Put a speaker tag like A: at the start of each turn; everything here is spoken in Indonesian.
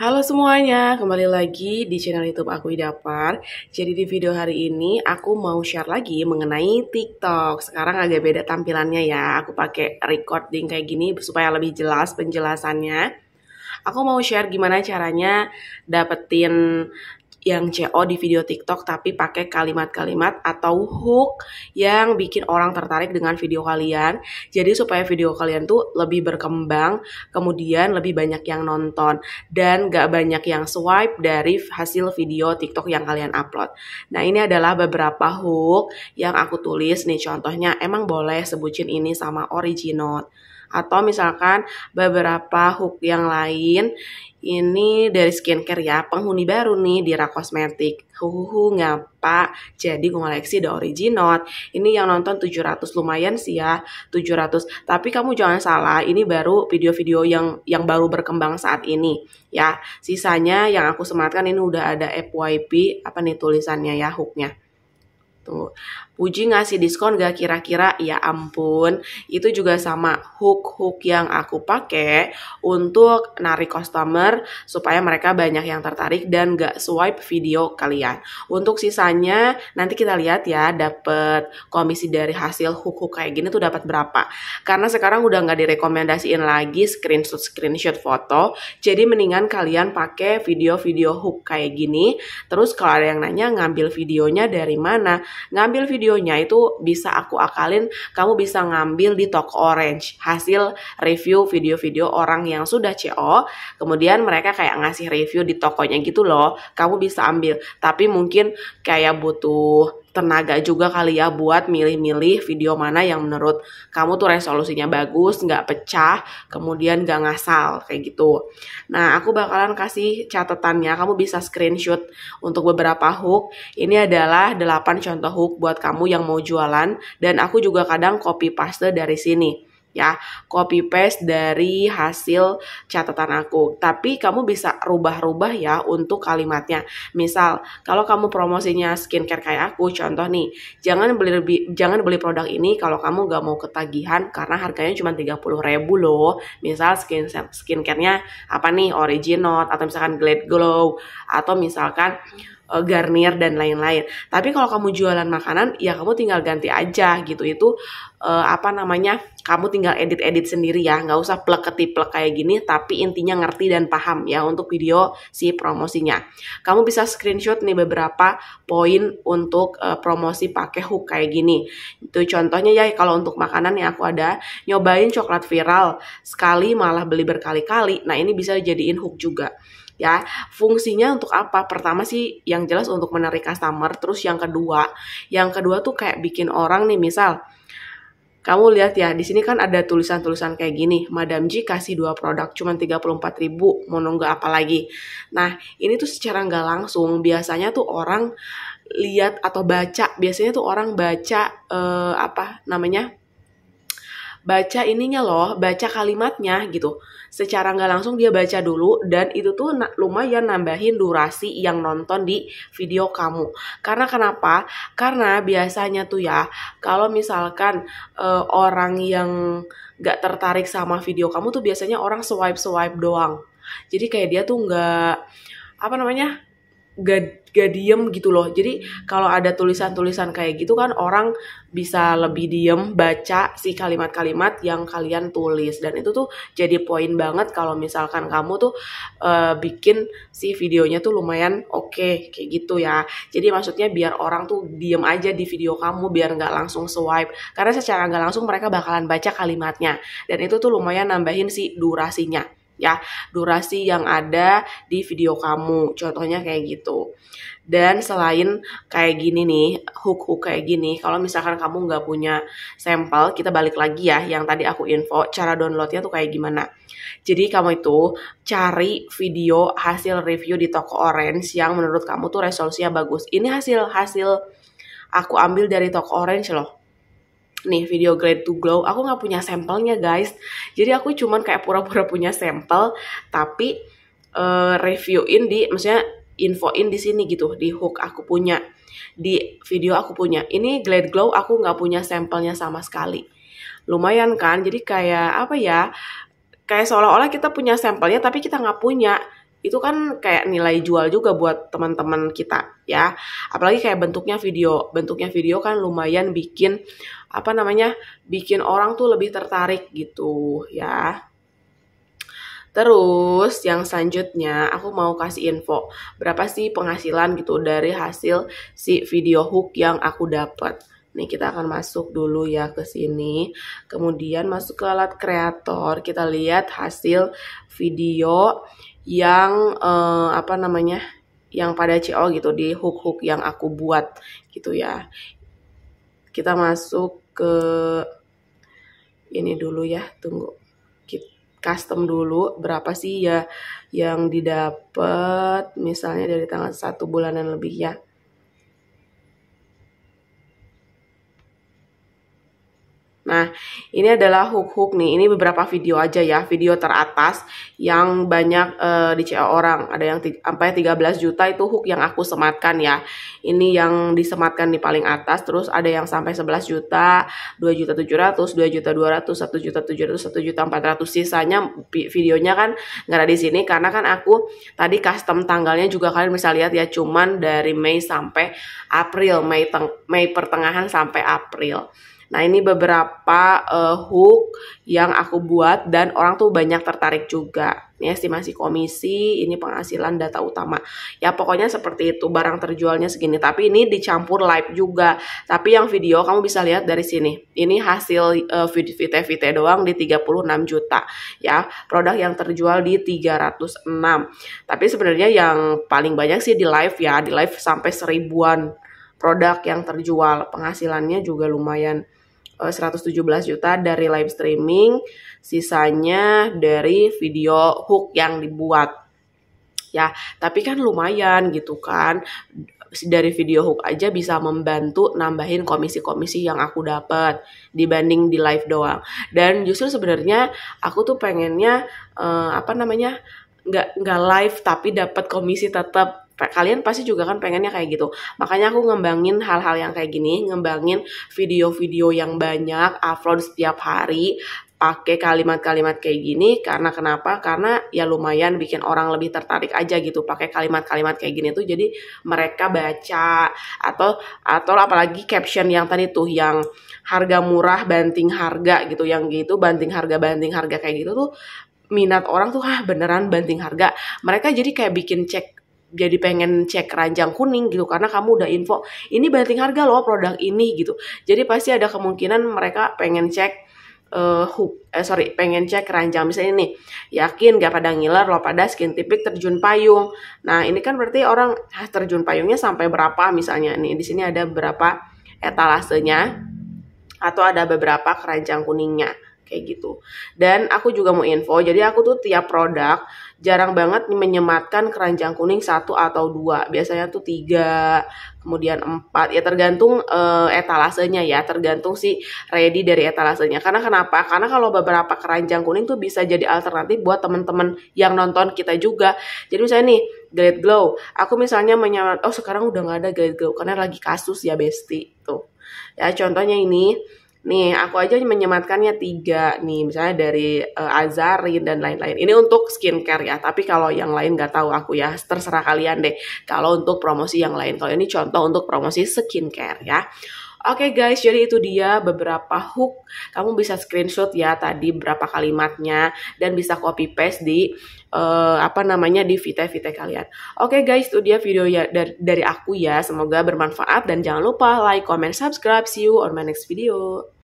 A: Halo semuanya, kembali lagi di channel YouTube aku Idapar. Jadi di video hari ini aku mau share lagi mengenai TikTok. Sekarang agak beda tampilannya ya. Aku pakai recording kayak gini supaya lebih jelas penjelasannya. Aku mau share gimana caranya dapetin yang CO di video TikTok tapi pakai kalimat-kalimat atau hook yang bikin orang tertarik dengan video kalian. Jadi supaya video kalian tuh lebih berkembang, kemudian lebih banyak yang nonton dan gak banyak yang swipe dari hasil video TikTok yang kalian upload. Nah ini adalah beberapa hook yang aku tulis nih contohnya emang boleh sebutin ini sama original atau misalkan beberapa hook yang lain ini dari skincare ya penghuni baru nih di rak kosmetik huhuhu ngapa jadi koleksi the original ini yang nonton 700 lumayan sih ya 700 tapi kamu jangan salah ini baru video-video yang yang baru berkembang saat ini ya sisanya yang aku sematkan ini udah ada FYP apa nih tulisannya ya hooknya tuh Uji ngasih diskon gak kira-kira? Ya ampun, itu juga sama hook-hook yang aku pakai untuk narik customer supaya mereka banyak yang tertarik dan gak swipe video kalian. Untuk sisanya nanti kita lihat ya dapat komisi dari hasil hook-hook kayak gini tuh dapat berapa. Karena sekarang udah gak direkomendasiin lagi screenshot-screenshot foto, jadi mendingan kalian pakai video-video hook kayak gini. Terus kalau ada yang nanya ngambil videonya dari mana? Ngambil video videonya itu bisa aku akalin kamu bisa ngambil di toko Orange hasil review video-video orang yang sudah CO kemudian mereka kayak ngasih review di tokonya gitu loh kamu bisa ambil tapi mungkin kayak butuh tenaga juga kali ya buat milih-milih video mana yang menurut kamu tuh resolusinya bagus, nggak pecah, kemudian nggak ngasal kayak gitu. Nah, aku bakalan kasih catatannya, kamu bisa screenshot untuk beberapa hook. Ini adalah 8 contoh hook buat kamu yang mau jualan dan aku juga kadang copy paste dari sini ya copy paste dari hasil catatan aku tapi kamu bisa rubah-rubah ya untuk kalimatnya misal kalau kamu promosinya skincare kayak aku contoh nih jangan beli lebih, jangan beli produk ini kalau kamu gak mau ketagihan karena harganya cuma 30 ribu loh misal skin skincarenya apa nih original atau misalkan Glade Glow atau misalkan Eh, garnier dan lain-lain. Tapi kalau kamu jualan makanan, ya kamu tinggal ganti aja gitu. Itu uh, apa namanya? Kamu tinggal edit-edit sendiri ya, nggak usah plek ketiplek kayak gini. Tapi intinya ngerti dan paham ya untuk video si promosinya. Kamu bisa screenshot nih beberapa poin untuk uh, promosi pakai hook kayak gini. Itu contohnya ya kalau untuk makanan yang aku ada nyobain coklat viral sekali malah beli berkali-kali. Nah ini bisa jadiin hook juga ya. Fungsinya untuk apa? Pertama sih ya yang jelas untuk menarik customer terus yang kedua yang kedua tuh kayak bikin orang nih misal kamu lihat ya, di sini kan ada tulisan-tulisan kayak gini, Madam G kasih dua produk cuma 34 ribu, mau nunggu apa lagi. Nah, ini tuh secara nggak langsung, biasanya tuh orang lihat atau baca, biasanya tuh orang baca, eh, apa namanya, baca ininya loh, baca kalimatnya gitu. Secara nggak langsung dia baca dulu dan itu tuh lumayan nambahin durasi yang nonton di video kamu. Karena kenapa? Karena biasanya tuh ya, kalau misalkan e, orang yang nggak tertarik sama video kamu tuh biasanya orang swipe swipe doang. Jadi kayak dia tuh nggak apa namanya gak gak diem gitu loh jadi kalau ada tulisan-tulisan kayak gitu kan orang bisa lebih diem baca si kalimat-kalimat yang kalian tulis dan itu tuh jadi poin banget kalau misalkan kamu tuh uh, bikin si videonya tuh lumayan oke okay, kayak gitu ya jadi maksudnya biar orang tuh diem aja di video kamu biar nggak langsung swipe karena secara nggak langsung mereka bakalan baca kalimatnya dan itu tuh lumayan nambahin si durasinya ya durasi yang ada di video kamu contohnya kayak gitu dan selain kayak gini nih hook hook kayak gini kalau misalkan kamu nggak punya sampel kita balik lagi ya yang tadi aku info cara downloadnya tuh kayak gimana jadi kamu itu cari video hasil review di toko orange yang menurut kamu tuh resolusinya bagus ini hasil hasil aku ambil dari toko orange loh nih video Glade to Glow. Aku nggak punya sampelnya guys. Jadi aku cuman kayak pura-pura punya sampel tapi uh, reviewin di maksudnya infoin di sini gitu di hook aku punya di video aku punya ini Glade Glow aku nggak punya sampelnya sama sekali lumayan kan jadi kayak apa ya kayak seolah-olah kita punya sampelnya tapi kita nggak punya itu kan kayak nilai jual juga buat teman-teman kita ya apalagi kayak bentuknya video bentuknya video kan lumayan bikin apa namanya bikin orang tuh lebih tertarik gitu ya Terus yang selanjutnya aku mau kasih info berapa sih penghasilan gitu dari hasil si video hook yang aku dapat. Nih kita akan masuk dulu ya ke sini. Kemudian masuk ke alat kreator, kita lihat hasil video yang uh, apa namanya yang pada CO gitu di hook-hook yang aku buat gitu ya kita masuk ke ini dulu ya tunggu custom dulu berapa sih ya yang didapat misalnya dari tanggal satu bulanan lebih ya Nah, ini adalah hook-hook nih. Ini beberapa video aja ya, video teratas yang banyak uh, di CEO orang. Ada yang sampai 13 juta itu hook yang aku sematkan ya. Ini yang disematkan di paling atas, terus ada yang sampai 11 juta, 2 juta 700, 2 juta 200, 1 juta 700, 1 juta 400. Sisanya videonya kan nggak ada di sini karena kan aku tadi custom tanggalnya juga kalian bisa lihat ya cuman dari Mei sampai April, Mei, Mei pertengahan sampai April. Nah, ini beberapa uh, hook yang aku buat dan orang tuh banyak tertarik juga. Ini estimasi komisi, ini penghasilan data utama. Ya pokoknya seperti itu, barang terjualnya segini. Tapi ini dicampur live juga. Tapi yang video kamu bisa lihat dari sini. Ini hasil vt vt uh, doang di 36 juta ya. Produk yang terjual di 306. Tapi sebenarnya yang paling banyak sih di live ya, di live sampai seribuan produk yang terjual. Penghasilannya juga lumayan 117 eh, juta dari live streaming, sisanya dari video hook yang dibuat. Ya, tapi kan lumayan gitu kan. Dari video hook aja bisa membantu nambahin komisi-komisi yang aku dapat dibanding di live doang. Dan justru sebenarnya aku tuh pengennya uh, apa namanya? nggak nggak live tapi dapat komisi tetap kalian pasti juga kan pengennya kayak gitu. Makanya aku ngembangin hal-hal yang kayak gini, ngembangin video-video yang banyak, upload setiap hari, pakai kalimat-kalimat kayak gini karena kenapa? Karena ya lumayan bikin orang lebih tertarik aja gitu pakai kalimat-kalimat kayak gini tuh jadi mereka baca atau atau apalagi caption yang tadi tuh yang harga murah banting harga gitu yang gitu banting harga banting harga kayak gitu tuh minat orang tuh ah beneran banting harga mereka jadi kayak bikin cek jadi pengen cek ranjang kuning gitu karena kamu udah info ini banting harga loh produk ini gitu jadi pasti ada kemungkinan mereka pengen cek uh, eh, hook, eh, sorry pengen cek ranjang misalnya ini yakin gak pada ngiler loh pada skin tipik terjun payung nah ini kan berarti orang ah, terjun payungnya sampai berapa misalnya nih di sini ada berapa etalasenya atau ada beberapa keranjang kuningnya kayak gitu. Dan aku juga mau info, jadi aku tuh tiap produk jarang banget menyematkan keranjang kuning satu atau dua, biasanya tuh tiga, kemudian empat, ya tergantung e, etalasenya ya, tergantung si ready dari etalasenya. Karena kenapa? Karena kalau beberapa keranjang kuning tuh bisa jadi alternatif buat temen-temen yang nonton kita juga. Jadi misalnya nih, Great Glow, aku misalnya menyemat, oh sekarang udah gak ada Great Glow karena lagi kasus ya Besti tuh. Ya contohnya ini Nih, aku aja menyematkannya tiga nih, misalnya dari uh, Azarin dan lain-lain. Ini untuk skincare ya, tapi kalau yang lain nggak tahu aku ya, terserah kalian deh. Kalau untuk promosi yang lain, kalau ini contoh untuk promosi skincare ya. Oke okay guys, jadi itu dia beberapa hook. Kamu bisa screenshot ya tadi berapa kalimatnya dan bisa copy paste di uh, apa namanya di vite-vite kalian. Oke okay guys, itu dia video ya dari, dari aku ya. Semoga bermanfaat dan jangan lupa like, comment, subscribe. See you on my next video.